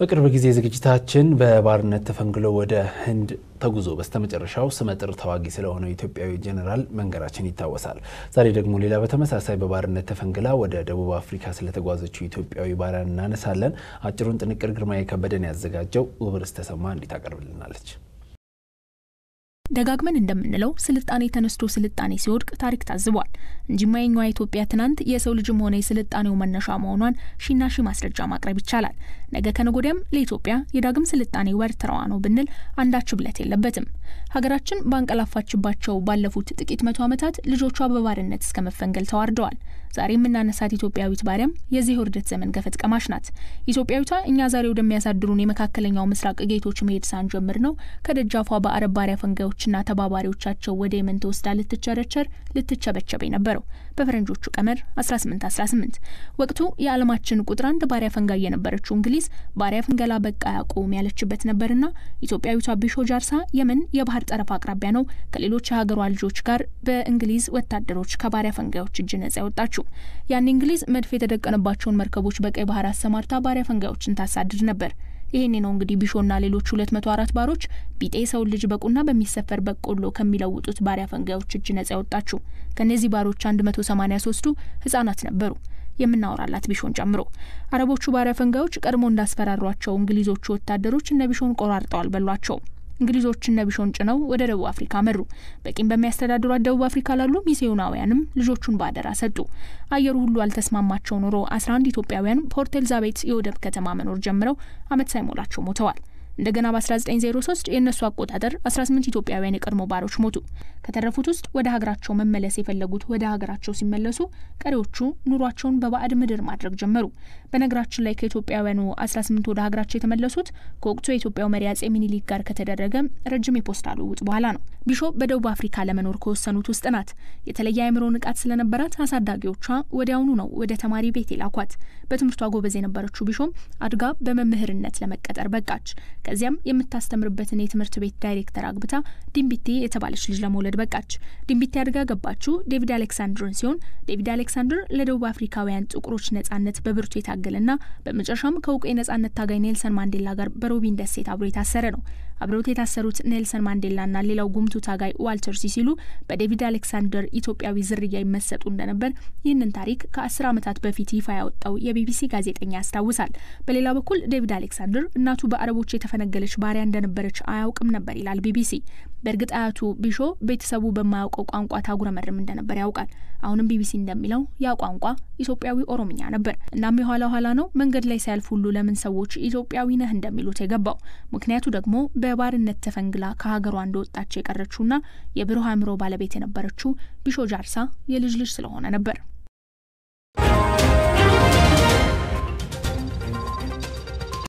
በቅርብ ጊዜ ዝግጅታችን በባርነት ተፈንግሎ ወደ ህንድ ተጉዞ በስተመጨረሻው ስመጥር ተዋጊ ስለሆነው ኢትዮጵያዊ ጀኔራል መንገራችን ይታወሳል። ዛሬ ደግሞ ሌላ በተመሳሳይ በባርነት ተፈንግላ ወደ ደቡብ አፍሪካ ስለተጓዘችው ኢትዮጵያዊ ባሪያን እናነሳለን። አጭሩን ጥንቅር ግርማ የከበደን ያዘጋጀው ውብርስ ተሰማ እንዲታቀርብልናለች። ደጋግመን እንደምንለው ስልጣኔ ተነስቶ ስልጣኔ ሲወድቅ ታሪክ ታዝቧል እንጂ ማየኛዋ ኢትዮጵያ ትናንት የሰው ልጅም ሆነ የስልጣኔው መነሻ መሆኗን ሺና ሺ ማስረጃ ማቅረብ ይቻላል። ነገ ከነጎዲያም ለኢትዮጵያ የዳግም ስልጣኔ ወርትረዋ ነው ብንል አንዳች ብለት የለበትም። ሀገራችን በአንቀላፋችባቸው ባለፉት ጥቂት መቶ ዓመታት ልጆቿ በባርነት እስከ መፈንገል ተዋርደዋል። ዛሬ የምናነሳት ኢትዮጵያዊት ባሪያም የዚህ ውርደት ዘመን ገፈት ቀማሽ ናት። ኢትዮጵያዊቷ እኛ ዛሬ ወደሚያሳድሩን የመካከለኛው ምስራቅ ጌቶች መሄድ ሳንጀምር ነው ከደጃፏ በአረብ ባሪያ ፈንጋዮችና ተባባሪዎቻቸው ወደ የመን ተወስዳ ልትቸረቸር ልትቸበቸበ የነበረው በፈረንጆቹ ቀመር 1818 ወቅቱ የዓለማችን ቁጥር አንድ ባሪያ ፈንጋይ የነበረችው እንግሊዝ ባሪያ ፍንገላ በቃ ያቆም ያለችበት ነበርና ኢትዮጵያዊቷ ቢሾ ጃርሳ የመን የባህር ጠረፍ አቅራቢያ ነው ከሌሎች የሀገሯ ልጆች ጋር በእንግሊዝ ወታደሮች ከባሪያ ፈንጋዮች እጅ ነጻ ያወጣችው። ያን እንግሊዝ መድፍ የተደቀነባቸውን መርከቦች በቀይ ባህር አሰማርታ ባሪያ ፈንጋዮችን ታሳድድ ነበር። ይህኔ ነው እንግዲህ ቢሾና ሌሎች ሁለት መቶ አራት ባሮች ቢጤ ሰውን ልጅ በቁና በሚሰፈር በቆሎ ከሚለውጡት ባሪያ ፈንጋዮች እጅ ነጻ ያወጣችው። ከእነዚህ ባሮች አንድ መቶ ሰማኒያ ሶስቱ ህጻናት ነበሩ የምናወራላት ቢሾን ጨምሮ። አረቦቹ ባሪያ ፈንጋዮች ቀድሞ እንዳስፈራሯቸው እንግሊዞቹ ወታደሮች እነ ቢሾን ቆራርጠዋል በሏቸው። እንግሊዞችን ነብሾን ጭነው ወደ ደቡብ አፍሪካ መሩ። በቂም በሚያስተዳድሯት ደቡብ አፍሪካ ላሉ ሚስዮናውያንም ልጆቹን በአደራ ሰጡ። አየሩ ሁሉ አልተስማማቸው ኖሮ አስራ አንድ ኢትዮጵያውያን ፖርት ኤልዛቤት የወደብ ከተማ መኖር ጀምረው አመት ሳይሞላቸው ሞተዋል። እንደገና በ1903 የእነሱ አቆጣጠር 18 ኢትዮጵያውያን የቀድሞ ባሮች ሞቱ። ከተረፉት ውስጥ ወደ ሀገራቸው መመለስ የፈለጉት ወደ ሀገራቸው ሲመለሱ፣ ቀሪዎቹ ኑሯቸውን በባዕድ ምድር ማድረግ ጀመሩ። በነገራችን ላይ ከኢትዮጵያውያኑ 18 ወደ ሀገራቸው የተመለሱት ከወቅቱ የኢትዮጵያው መሪ አጼ ሚኒሊክ ጋር ከተደረገ ረጅም የፖስታ ልውውጥ በኋላ ነው። ቢሾ በደቡብ አፍሪካ ለመኖር ከወሰኑት ውስጥ ናት። የተለየ አእምሮ ንቃት ስለነበራት አሳዳጊዎቿ ወዲያውኑ ነው ወደ ተማሪ ቤት የላኳት። በትምህርቷ ጎበዝ የነበረችው ቢሾም አድጋ በመምህርነት ለመቀጠር በቃች። ከዚያም የምታስተምርበትን የትምህርት ቤት ዳይሬክተር አግብታ ዲምቢቴ የተባለች ልጅ ለመውለድ በቃች። ዲምቢቴ አድጋ ገባችው ዴቪድ አሌክሳንድርን ሲሆን ዴቪድ አሌክሳንድር ለደቡብ አፍሪካውያን ጥቁሮች ነጻነት በብርቱ የታገለና በመጨረሻም ከእውቁ የነጻነት ታጋይ ኔልሰን ማንዴላ ጋር በሮቢን ደሴት አብሮ የታሰረ ነው። አብረውት የታሰሩት ኔልሰን ማንዴላና ሌላው ጉምቱ ታጋይ ዋልተር ሲሲሉ በዴቪድ አሌክሳንደር ኢትዮጵያዊ ዝርያ ይመሰጡ እንደነበር ይህንን ታሪክ ከአስር ዓመታት በፊት ይፋ ያወጣው የቢቢሲ ጋዜጠኛ ያስታውሳል። በሌላ በኩል ዴቪድ አሌክሳንደር እናቱ በአረቦች የተፈ የተፈነገለች ባሪያ እንደነበረች አያውቅም ነበር ይላል ቢቢሲ። በእርግጥ አያቱ ቢሾ ቤተሰቡ በማያውቀው ቋንቋ ታጉረመርም እንደነበር ያውቃል። አሁንም ቢቢሲ እንደሚለው ያ ቋንቋ ኢትዮጵያዊ ኦሮምኛ ነበር። እናም የኋላ ኋላ ነው መንገድ ላይ ሲያልፍ ሁሉ ለምን ሰዎች ኢትዮጵያዊ ነህ እንደሚሉት የገባው። ምክንያቱ ደግሞ በባርነት ተፈንግላ ከሀገሯ እንደወጣች የቀረችውና የብሩህ አእምሮ ባለቤት የነበረችው ቢሾ ጃርሳ የልጅ ልጅ ስለሆነ ነበር።